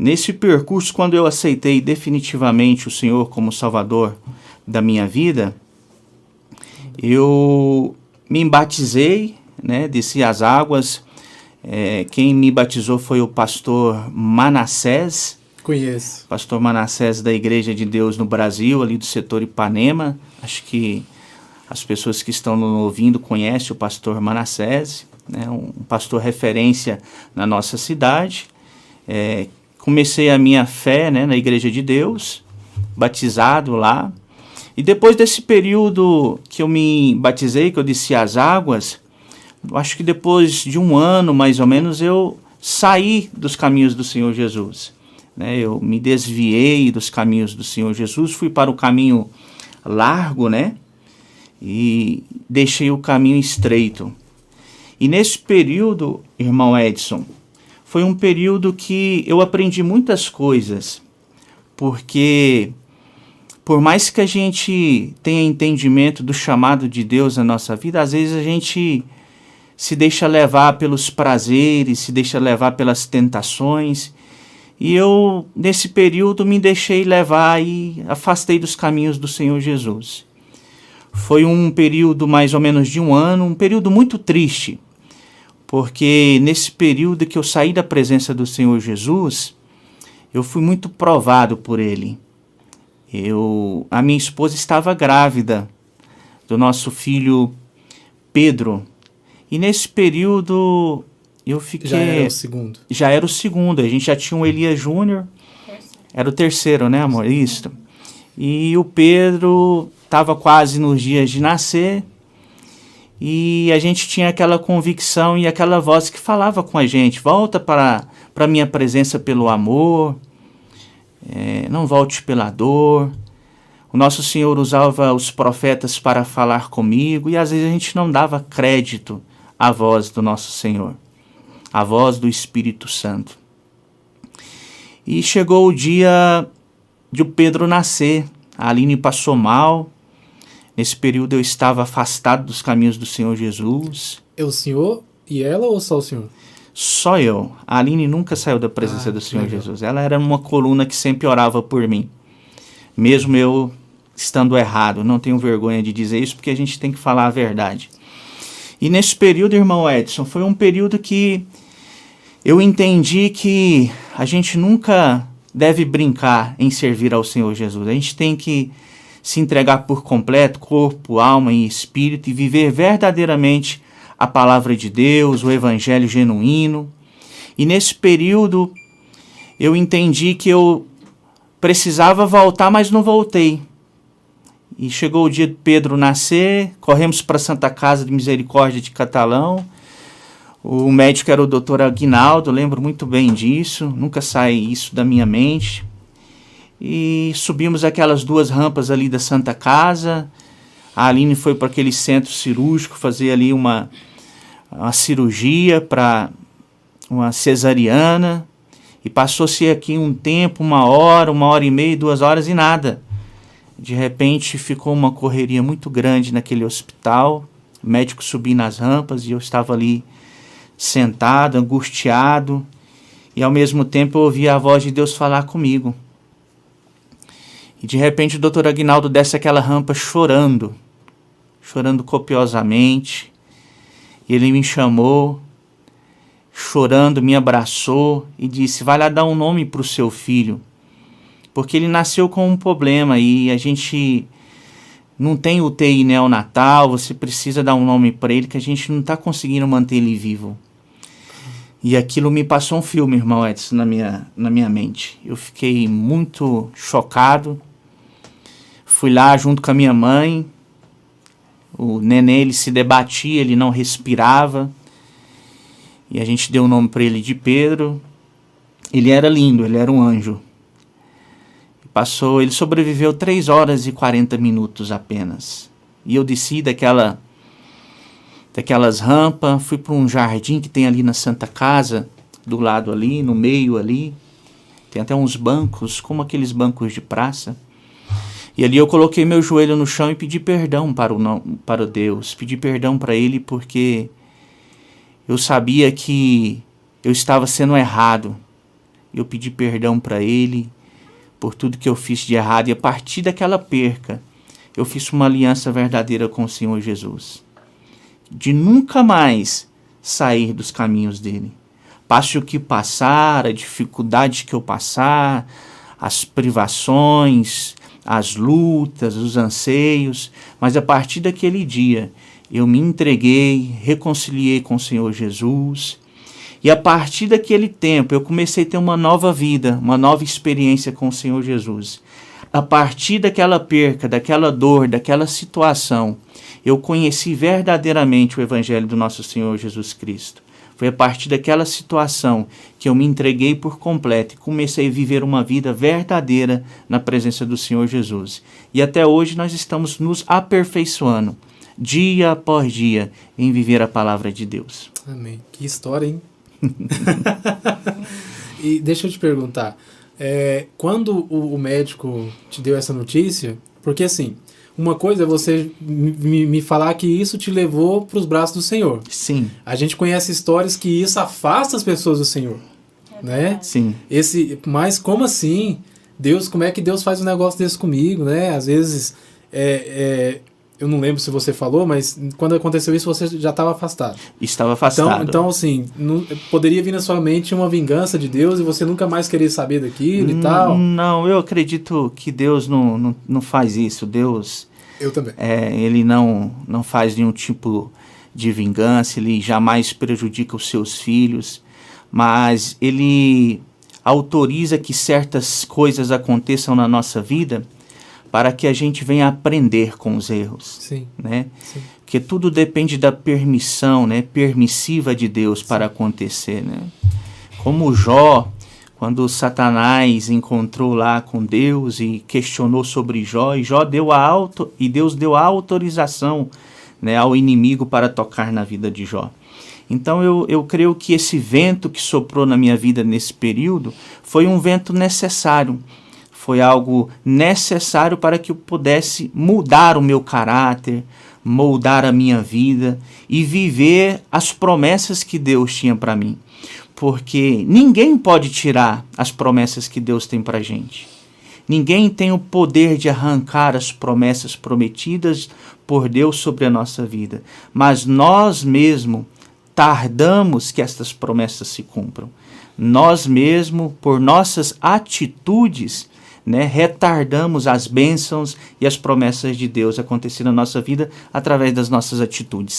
Nesse percurso, quando eu aceitei definitivamente o Senhor como Salvador da minha vida, eu me batizei, né, desci as águas. É, quem me batizou foi o pastor Manassés. Conheço. Pastor Manassés da Igreja de Deus no Brasil, ali do setor Ipanema. Acho que as pessoas que estão ouvindo conhecem o pastor Manassés, né, um pastor referência na nossa cidade, é, comecei a minha fé né, na Igreja de Deus, batizado lá. E depois desse período que eu me batizei, que eu desci as águas, acho que depois de um ano mais ou menos, eu saí dos caminhos do Senhor Jesus. Né? Eu me desviei dos caminhos do Senhor Jesus, fui para o caminho largo, né? E deixei o caminho estreito. E nesse período, irmão Edson, foi um período que eu aprendi muitas coisas, porque por mais que a gente tenha entendimento do chamado de Deus na nossa vida, às vezes a gente se deixa levar pelos prazeres, se deixa levar pelas tentações. E eu, nesse período, me deixei levar e afastei dos caminhos do Senhor Jesus. Foi um período mais ou menos de um ano, um período muito triste, porque nesse período que eu saí da presença do Senhor Jesus, eu fui muito provado por Ele. Eu, a minha esposa estava grávida do nosso filho Pedro, e nesse período eu fiquei. Já era o segundo. Já era o segundo. A gente já tinha um Elias Júnior. Era o terceiro, né, amor? Isso. E o Pedro estava quase nos dias de nascer e a gente tinha aquela convicção e aquela voz que falava com a gente: volta para a minha presença pelo amor, é, não volte pela dor. O nosso Senhor usava os profetas para falar comigo e às vezes a gente não dava crédito à voz do nosso Senhor, à voz do Espírito Santo. E chegou o dia de o Pedro nascer. A Aline passou mal, Nesse período eu estava afastado dos caminhos do Senhor Jesus. É o Senhor e ela ou só o Senhor? Só eu. A Aline nunca saiu da presença ah, do Senhor legal. Jesus. Ela era uma coluna que sempre orava por mim. Mesmo eu estando errado. Não tenho vergonha de dizer isso porque a gente tem que falar a verdade. E nesse período, irmão Edson, foi um período que eu entendi que a gente nunca deve brincar em servir ao Senhor Jesus. A gente tem que se entregar por completo, corpo, alma e espírito, e viver verdadeiramente a palavra de Deus, o evangelho genuíno. E nesse período eu entendi que eu precisava voltar, mas não voltei. E chegou o dia de Pedro nascer, corremos para a Santa Casa de Misericórdia de Catalão. O médico era o doutor Aguinaldo, lembro muito bem disso, nunca sai isso da minha mente e subimos aquelas duas rampas ali da Santa Casa. A Aline foi para aquele centro cirúrgico fazer ali uma, uma cirurgia para uma cesariana e passou-se aqui um tempo, uma hora, uma hora e meia, duas horas e nada. De repente ficou uma correria muito grande naquele hospital, médico subiu nas rampas e eu estava ali sentado, angustiado, e ao mesmo tempo eu ouvia a voz de Deus falar comigo. E de repente o doutor Aguinaldo desce aquela rampa chorando, chorando copiosamente. E ele me chamou, chorando, me abraçou e disse: Vai lá dar um nome para o seu filho, porque ele nasceu com um problema e a gente não tem UTI neonatal, você precisa dar um nome para ele que a gente não está conseguindo manter ele vivo. E aquilo me passou um filme, irmão Edson, na minha, na minha mente. Eu fiquei muito chocado Fui lá junto com a minha mãe. O neném ele se debatia, ele não respirava. E a gente deu o nome para ele de Pedro. Ele era lindo, ele era um anjo. Passou, ele sobreviveu 3 horas e 40 minutos apenas. E eu desci daquela daquelas rampas, fui para um jardim que tem ali na Santa Casa, do lado ali, no meio ali. Tem até uns bancos, como aqueles bancos de praça. E ali eu coloquei meu joelho no chão e pedi perdão para o, não, para o Deus, pedi perdão para Ele porque eu sabia que eu estava sendo errado. Eu pedi perdão para Ele por tudo que eu fiz de errado e a partir daquela perca eu fiz uma aliança verdadeira com o Senhor Jesus de nunca mais sair dos caminhos dele. Passe o que passar, a dificuldade que eu passar, as privações, as lutas, os anseios, mas a partir daquele dia eu me entreguei, reconciliei com o Senhor Jesus. E a partir daquele tempo eu comecei a ter uma nova vida, uma nova experiência com o Senhor Jesus. A partir daquela perca, daquela dor, daquela situação, eu conheci verdadeiramente o Evangelho do nosso Senhor Jesus Cristo. Foi a partir daquela situação que eu me entreguei por completo e comecei a viver uma vida verdadeira na presença do Senhor Jesus. E até hoje nós estamos nos aperfeiçoando, dia após dia, em viver a palavra de Deus. Amém. Que história, hein? e deixa eu te perguntar. É, quando o, o médico te deu essa notícia, porque assim, uma coisa é você me, me falar que isso te levou para os braços do Senhor. Sim. A gente conhece histórias que isso afasta as pessoas do Senhor, é né? Sim. Esse, mas como assim? Deus, como é que Deus faz um negócio desse comigo, né? Às vezes é, é, eu não lembro se você falou, mas quando aconteceu isso você já estava afastado. Estava afastado. Então, então assim, não, poderia vir na sua mente uma vingança de Deus e você nunca mais querer saber daquilo e hum, tal? Não, eu acredito que Deus não, não, não faz isso. Deus. Eu também. É, ele não, não faz nenhum tipo de vingança, ele jamais prejudica os seus filhos, mas ele autoriza que certas coisas aconteçam na nossa vida para que a gente venha aprender com os erros. Sim. Né? Sim. Porque tudo depende da permissão né, permissiva de Deus para acontecer. Né? Como Jó, quando Satanás encontrou lá com Deus e questionou sobre Jó, e Jó deu a auto, e Deus deu a autorização né, ao inimigo para tocar na vida de Jó. Então eu, eu creio que esse vento que soprou na minha vida nesse período foi um vento necessário foi algo necessário para que eu pudesse mudar o meu caráter, moldar a minha vida e viver as promessas que Deus tinha para mim. Porque ninguém pode tirar as promessas que Deus tem para gente. Ninguém tem o poder de arrancar as promessas prometidas por Deus sobre a nossa vida, mas nós mesmos tardamos que estas promessas se cumpram. Nós mesmos, por nossas atitudes, né, retardamos as bênçãos e as promessas de Deus acontecer na nossa vida através das nossas atitudes.